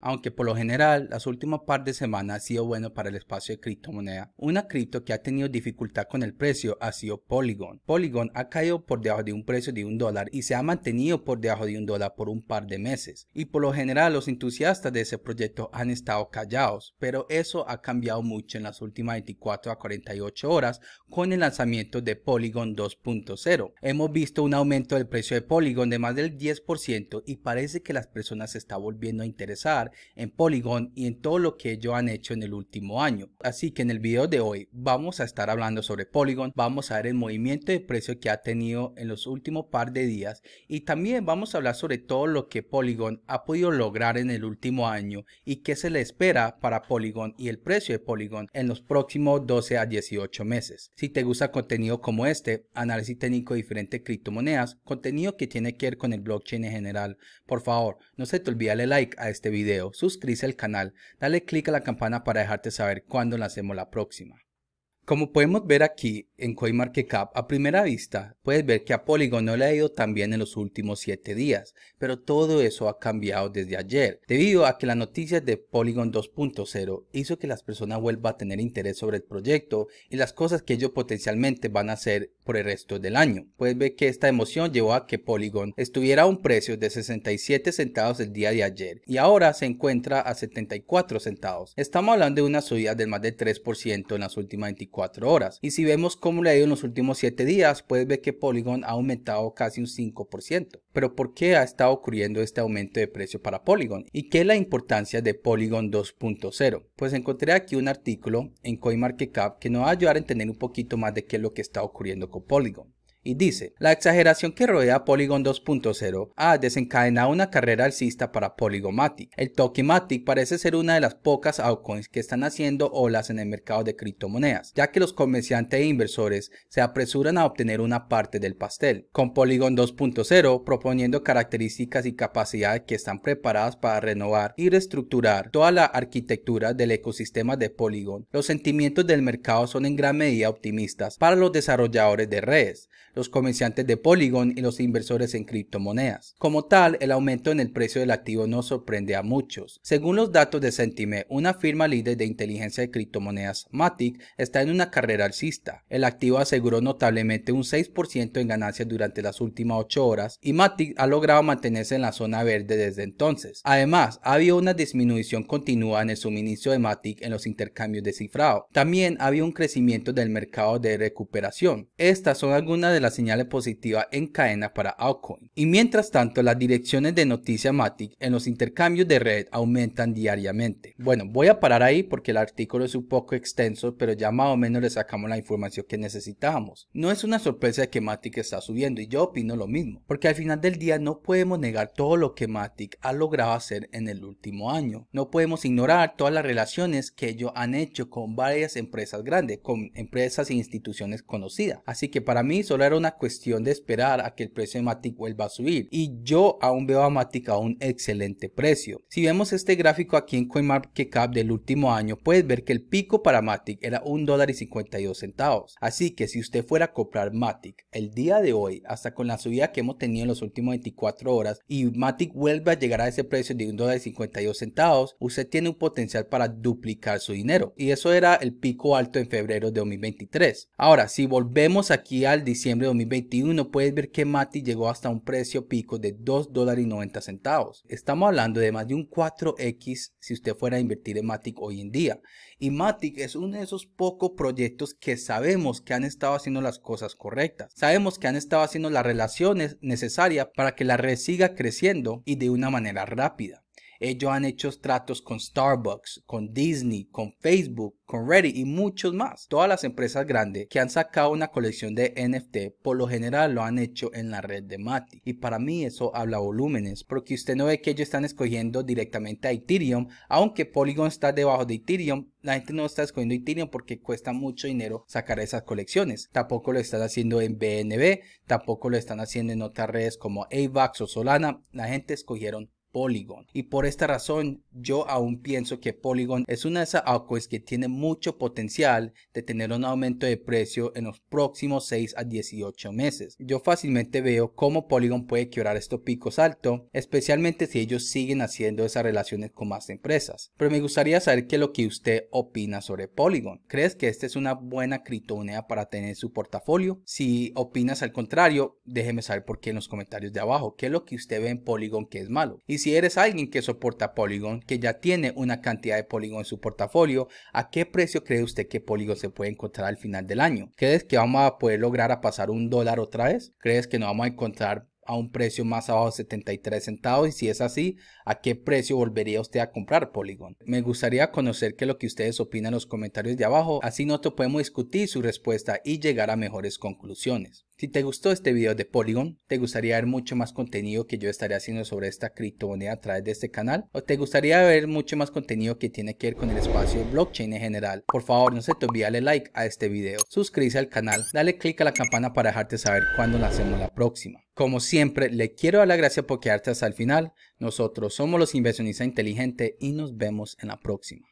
aunque por lo general las últimas par de semanas ha sido bueno para el espacio de criptomoneda. Una cripto que ha tenido dificultad con el precio ha sido Polygon. Polygon ha caído por debajo de un precio de un dólar y se ha mantenido por debajo de un dólar por un par de meses. Y por lo general los entusiastas de ese proyecto han estado callados, pero eso ha cambiado mucho en las últimas 24 a 48 horas con el lanzamiento de Polygon 2.0. Hemos visto un aumento del precio de Polygon de más del 10% y parece que las personas se están volviendo a interesar en Polygon y en todo lo que ellos han hecho en el último año. Así que en el video de hoy vamos a estar hablando sobre Polygon, vamos a ver el movimiento de precio que ha tenido en los últimos par de días y también vamos a hablar sobre todo lo que Polygon ha podido lograr en el último año y qué se le espera para Polygon y el precio de Polygon en los próximos 12 a 18 meses. Si te gusta contenido como este, análisis técnico de diferentes criptomonedas, contenido que tiene que ver con el blockchain en general, por favor, no se te olvide darle like a este video suscríbete al canal, dale click a la campana para dejarte saber cuándo lancemos la próxima. Como podemos ver aquí en CoinMarketCap, a primera vista puedes ver que a Polygon no le ha ido tan bien en los últimos 7 días, pero todo eso ha cambiado desde ayer, debido a que las noticias de Polygon 2.0 hizo que las personas vuelvan a tener interés sobre el proyecto y las cosas que ellos potencialmente van a hacer por el resto del año. Puedes ver que esta emoción llevó a que Polygon estuviera a un precio de 67 centavos el día de ayer y ahora se encuentra a 74 centavos. Estamos hablando de una subida del más de 3% en las últimas 24 horas. Y si vemos cómo le ha ido en los últimos 7 días, puedes ver que Polygon ha aumentado casi un 5%. Pero ¿por qué ha estado ocurriendo este aumento de precio para Polygon? ¿Y qué es la importancia de Polygon 2.0? Pues encontré aquí un artículo en CoinMarketCap que nos va a ayudar a entender un poquito más de qué es lo que está ocurriendo con Polygon y dice, la exageración que rodea Polygon 2.0 ha desencadenado una carrera alcista para Polygon Matic. El Matic parece ser una de las pocas altcoins que están haciendo olas en el mercado de criptomonedas, ya que los comerciantes e inversores se apresuran a obtener una parte del pastel, con Polygon 2.0 proponiendo características y capacidades que están preparadas para renovar y reestructurar toda la arquitectura del ecosistema de Polygon. Los sentimientos del mercado son en gran medida optimistas para los desarrolladores de redes, los comerciantes de Polygon y los inversores en criptomonedas. Como tal, el aumento en el precio del activo no sorprende a muchos. Según los datos de Sentime, una firma líder de inteligencia de criptomonedas, Matic, está en una carrera alcista. El activo aseguró notablemente un 6% en ganancias durante las últimas 8 horas y Matic ha logrado mantenerse en la zona verde desde entonces. Además, ha habido una disminución continua en el suministro de Matic en los intercambios de cifrado. También ha habido un crecimiento del mercado de recuperación. Estas son algunas de las señales positivas en cadena para altcoin. Y mientras tanto, las direcciones de noticia Matic en los intercambios de red aumentan diariamente. Bueno, voy a parar ahí porque el artículo es un poco extenso, pero ya más o menos le sacamos la información que necesitábamos. No es una sorpresa que Matic está subiendo y yo opino lo mismo, porque al final del día no podemos negar todo lo que Matic ha logrado hacer en el último año. No podemos ignorar todas las relaciones que ellos han hecho con varias empresas grandes, con empresas e instituciones conocidas. Así que para mí solo era una cuestión de esperar a que el precio de Matic vuelva a subir y yo aún veo a Matic a un excelente precio. Si vemos este gráfico aquí en CoinMarketCap del último año puedes ver que el pico para Matic era $1.52 dólar Así que si usted fuera a comprar Matic el día de hoy hasta con la subida que hemos tenido en los últimos 24 horas y Matic vuelve a llegar a ese precio de $1.52 dólar usted tiene un potencial para duplicar su dinero y eso era el pico alto en febrero de 2023. Ahora si volvemos aquí al diciembre de 2021 puedes ver que Matic llegó hasta un precio pico de 2 dólares y 90 centavos. Estamos hablando de más de un 4x si usted fuera a invertir en Matic hoy en día. Y Matic es uno de esos pocos proyectos que sabemos que han estado haciendo las cosas correctas. Sabemos que han estado haciendo las relaciones necesarias para que la red siga creciendo y de una manera rápida. Ellos han hecho tratos con Starbucks, con Disney, con Facebook, con Reddit y muchos más. Todas las empresas grandes que han sacado una colección de NFT por lo general lo han hecho en la red de Mati. Y para mí eso habla volúmenes, porque usted no ve que ellos están escogiendo directamente a Ethereum, aunque Polygon está debajo de Ethereum. La gente no está escogiendo Ethereum porque cuesta mucho dinero sacar esas colecciones. Tampoco lo están haciendo en BNB, tampoco lo están haciendo en otras redes como AVAX o Solana. La gente escogieron Polygon. Y por esta razón yo aún pienso que Polygon es una de esas altcoins que tiene mucho potencial de tener un aumento de precio en los próximos 6 a 18 meses. Yo fácilmente veo cómo Polygon puede quebrar estos picos altos, especialmente si ellos siguen haciendo esas relaciones con más empresas. Pero me gustaría saber qué es lo que usted opina sobre Polygon. ¿Crees que esta es una buena criptomoneda para tener su portafolio? Si opinas al contrario, déjeme saber por qué en los comentarios de abajo. ¿Qué es lo que usted ve en Polygon que es malo? si eres alguien que soporta Polygon, que ya tiene una cantidad de Polygon en su portafolio, ¿a qué precio cree usted que Polygon se puede encontrar al final del año? ¿Crees que vamos a poder lograr a pasar un dólar otra vez? ¿Crees que no vamos a encontrar a un precio más abajo de 73 centavos y si es así, ¿a qué precio volvería usted a comprar Polygon? Me gustaría conocer qué es lo que ustedes opinan en los comentarios de abajo, así nosotros podemos discutir su respuesta y llegar a mejores conclusiones. Si te gustó este video de Polygon, te gustaría ver mucho más contenido que yo estaría haciendo sobre esta criptomoneda a través de este canal, o te gustaría ver mucho más contenido que tiene que ver con el espacio de blockchain en general, por favor no se te olvide darle like a este video, suscríbete al canal, dale click a la campana para dejarte saber cuando la hacemos la próxima. Como siempre, le quiero dar la gracia por quedarte hasta el final. Nosotros somos los inversionistas inteligentes y nos vemos en la próxima.